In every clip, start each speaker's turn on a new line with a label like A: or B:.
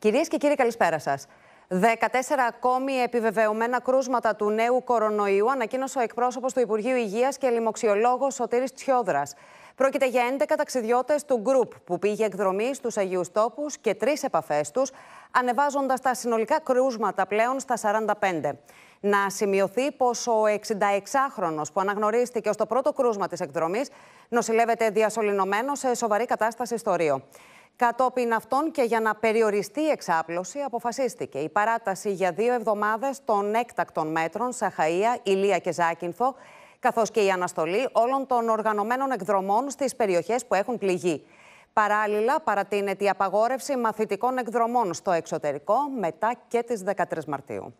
A: Κυρίες και κύριοι, καλησπέρα σας. 14 ακόμη επιβεβαιωμένα κρούσματα του νέου κορονοϊού ανακοίνωσε ο εκπρόσωπος του Υπουργείου Υγείας και λοιμοξιολόγος Σωτήρης Τσιόδρας. Πρόκειται για 11 ταξιδιώτες του γκρουπ που πήγε εκδρομή στους Αγίους Τόπους και τρεις επαφές τους, ανεβάζοντας τα συνολικά κρούσματα πλέον στα 45. Να σημειωθεί πως ο 66χρονο που αναγνωρίστηκε ως το πρώτο κρούσμα της εκδρομής νοσηλεύεται διασωληνωμένο σε σοβαρή κατάσταση στο Ρίο. Κατόπιν αυτών και για να περιοριστεί η εξάπλωση, αποφασίστηκε η παράταση για δύο εβδομάδες των έκτακτων μέτρων Σαχαία, Ηλία και Ζάκυνθο, καθώς και η αναστολή όλων των οργανωμένων εκδρομών στις περιοχές που έχουν πληγεί. Παράλληλα, παρατείνεται η απαγόρευση μαθητικών εκδρομών στο εξωτερικό μετά και τις 13 Μαρτίου.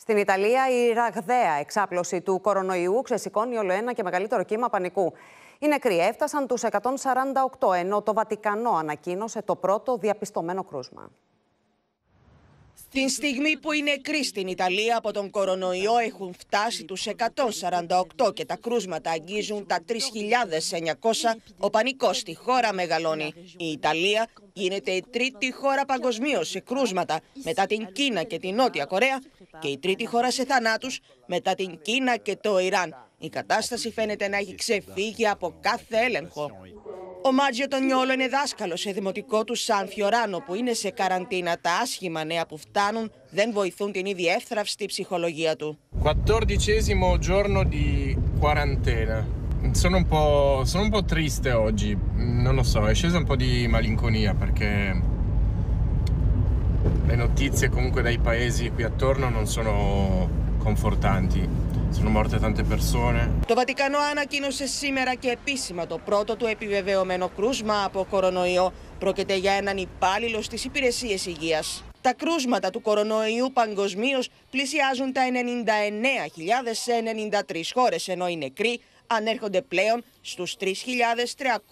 A: Στην Ιταλία, η ραγδαία εξάπλωση του κορονοϊού ξεσηκώνει όλο ένα και μεγαλύτερο κύμα πανικού. Οι νεκροί έφτασαν τους 148, ενώ το Βατικανό ανακοίνωσε το πρώτο διαπιστωμένο κρούσμα.
B: Την στιγμή που οι νεκροί στην Ιταλία από τον κορονοϊό έχουν φτάσει τους 148 και τα κρούσματα αγγίζουν τα 3.900, ο πανικός στη χώρα μεγαλώνει. Η Ιταλία γίνεται η τρίτη χώρα παγκοσμίως σε κρούσματα μετά την Κίνα και την Νότια Κορέα και η τρίτη χώρα σε θανάτους μετά την Κίνα και το Ιράν. Η κατάσταση φαίνεται να έχει ξεφύγει από κάθε έλεγχο. Ο Μάτζιο τον Νιόλο είναι δάσκαλος σε δημοτικό του Σαν Φιωράνο που είναι σε καραντίνα. Τα άσχημα νέα που φτάνουν δεν βοηθούν την ήδη εύθραυστη ψυχολογία του.
A: 14 giorno di quarantena. Sono un po', sono oggi, non lo so, è scesa un po' di malinconia perché notizie comunque dai paesi qui attorno non sono confortanti. Sono morte tante persone. Το
B: Βατικανό ανακοίνωσε σήμερα και επίσημα το πρώτο του επιβεβαιωμένο κρούσμα από κορονοϊό. Πρόκειται για έναν υπάλληλο στις υπηρεσίες υγείας. Τα κρούσματα του κορονοϊού παγκοσμίως πλησιάζουν τα 99.000 σε 93 χώρες, ενώ οι νεκροί ανέρχονται πλέον στους 3.389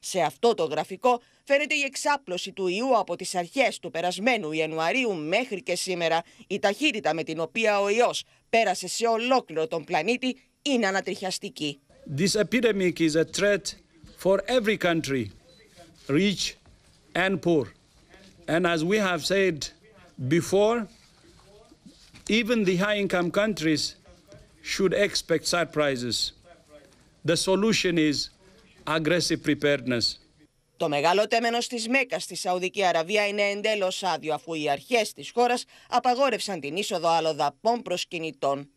B: σε αυτό το γραφικό φαίνεται η εξάπλωση του ιού από τις αρχές του περασμένου Ιανουαρίου μέχρι και σήμερα. Η ταχύτητα με την οποία ο ιός πέρασε σε ολόκληρο τον πλανήτη είναι ανατριχιαστική. This epidemic is a threat for every country, rich and poor. And as we have said before, even the high income countries should expect surprises. The solution is aggressive preparedness. Το μεγάλο τέμενο της Μέκας στη Σαουδική Αραβία είναι εντελώ άδειο, αφού οι αρχές της χώρας απαγόρευσαν την είσοδο αλλοδαπών προσκυνητών.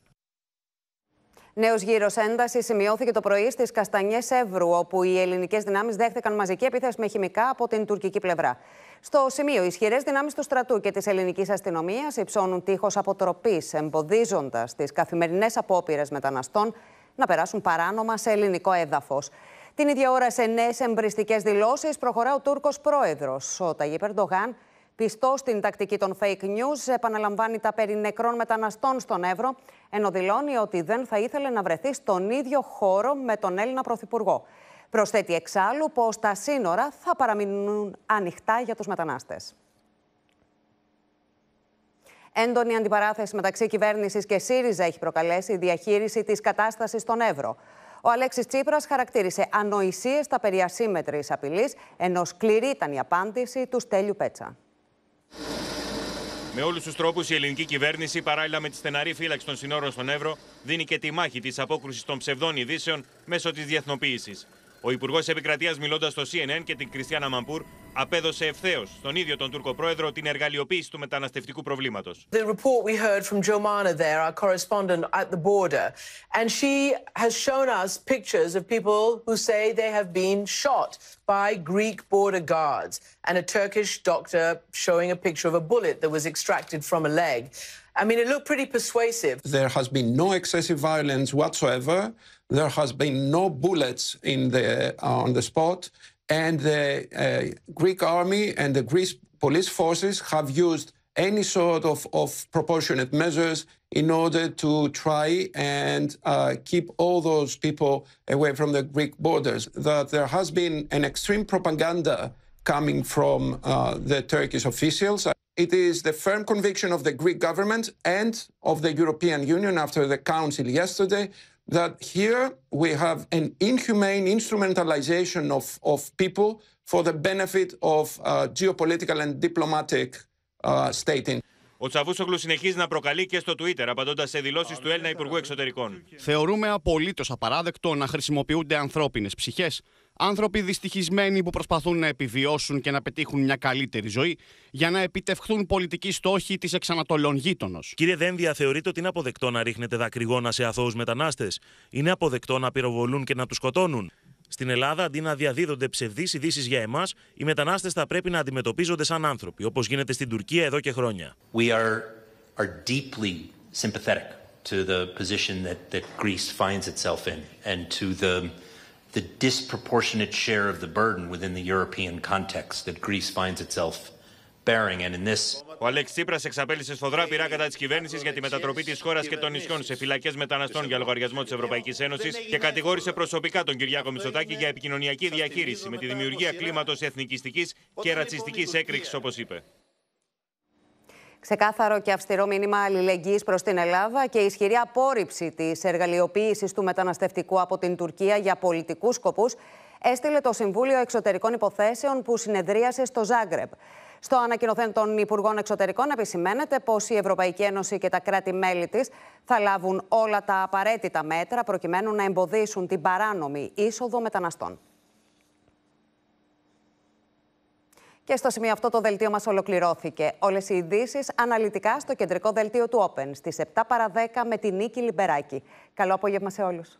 A: Νέος γύρος έντασης σημειώθηκε το πρωί στις Καστανιές Εύρου, όπου οι ελληνικές δυνάμεις δέχθηκαν μαζική επίθεση με χημικά από την τουρκική πλευρά. Στο σημείο, οι ισχυρές δυνάμεις του στρατού και της ελληνικής αστυνομίας υψώνουν τείχος αποτροπής, εμποδίζοντας τις καθημερινές απόπειρες μεταναστών να περάσουν παράνομα σε ελληνικό έδαφος. Την ίδια ώρα, σε νέες εμπριστικές δηλώσεις, προχωρά ο Τούρκος πρόεδρος. Ο Ταγί Περντογάν, πιστός στην τακτική των fake news, επαναλαμβάνει τα περί νεκρών μεταναστών στον Εύρο, ενώ δηλώνει ότι δεν θα ήθελε να βρεθεί στον ίδιο χώρο με τον Έλληνα Πρωθυπουργό. Προσθέτει εξάλλου πως τα σύνορα θα παραμείνουν ανοιχτά για τους μετανάστες. Έντονη αντιπαράθεση μεταξύ κυβέρνησης και ΣΥΡΙΖΑ έχει προκαλέσει η διαχείριση της κατάστασης στον Εύρο. Ο Αλέξης Τσίπρας χαρακτήρισε ανοησίες τα περί ασύμετρη απειλής, ενώ σκληρή ήταν η απάντηση του Στέλιου Πέτσα. Με
B: όλους τους τρόπους, η ελληνική κυβέρνηση, παράλληλα με τη στεναρή φύλαξη των συνόρων στον Εύρο, δίνει και τη μάχη της απόκρουσης των ψευδών ειδήσεων μέσω της διεθνοποίησης. Ο Υπουργός Επικρατείας, μιλώντας στο CNN και την Κριστιανά Μαμπούρ, απέδωσε ευθέως στον ίδιο τον Τούρκο Πρόεδρο την εργαλειοποίηση του μεταναστευτικού προβλήματος. I mean, it looked pretty persuasive.
A: There has been no excessive violence whatsoever. There has been no bullets in the, uh, on the spot. And the uh, Greek army and the Greek police forces have used any sort of, of proportionate measures in order to try and uh, keep all those people away from the Greek borders. That there has been an extreme propaganda coming from uh, the Turkish officials. It is the firm conviction of the Greek government and of the European Union after the Council yesterday that here we have an inhumane instrumentalization of, of people for the benefit of uh, geopolitical and diplomatic uh, stating.
B: Ο Τσαβούσογλου συνεχίζει να προκαλεί και στο Twitter, απαντώντας σε δηλώσεις του Έλληνα Υπουργού Εξωτερικών.
A: Θεωρούμε απολύτως απαράδεκτο να χρησιμοποιούνται ανθρώπινες ψυχές Άνθρωποι δυστυχισμένοι που προσπαθούν να επιβιώσουν και να πετύχουν μια καλύτερη ζωή για να επιτευχθούν πολιτικοί στόχοι της εξανατολών γείτονος. Κύριε Δένδια, θεωρείτε ότι είναι αποδεκτό να ρίχνετε δακρυγόνα σε αθώους μετανάστες.
B: Είναι αποδεκτό να πυροβολούν και να τους σκοτώνουν. Στην Ελλάδα, αντί να διαδίδονται ψευδείς ειδήσεις για εμάς, οι μετανάστες θα πρέπει να αντιμετωπίζονται σαν άνθρωποι, όπως γίνεται στην Τουρκία εδώ και χρόνια. We are, are deeply sympathetic to the position that, that Greece finds itself in and to the ο Αλέξ Τσίπρας εξαπέλυσε σφοδρά πειρά κατά της κυβέρνησης για τη μετατροπή της χώρας και των νησιών σε φυλακές μεταναστών για λογαριασμό της Ευρωπαϊκής Ένωσης και κατηγόρησε προσωπικά τον Κυριάκο Μητσοτάκη για επικοινωνιακή διαχείριση με τη δημιουργία κλίματος εθνικιστικής και ρατσιστικής έκρηξης, όπως είπε.
A: Ξεκάθαρο και αυστηρό μήνυμα αλληλεγγύης προς την Ελλάδα και ισχυρή απόρριψη της εργαλειοποίησης του μεταναστευτικού από την Τουρκία για πολιτικούς σκοπούς έστειλε το Συμβούλιο Εξωτερικών Υποθέσεων που συνεδρίασε στο Ζάγκρεπ. Στο ανακοινωθέν των Υπουργών Εξωτερικών επισημαίνεται πως η Ευρωπαϊκή Ένωση και τα κράτη-μέλη της θα λάβουν όλα τα απαραίτητα μέτρα προκειμένου να εμποδίσουν την παράνομη είσοδο μεταναστών. Και στο σημείο αυτό το δελτίο μας ολοκληρώθηκε. Όλες οι ειδήσεις αναλυτικά στο κεντρικό δελτίο του Open στις 7 παρα 10 με την Νίκη Λιμπεράκη. Καλό απόγευμα σε όλους.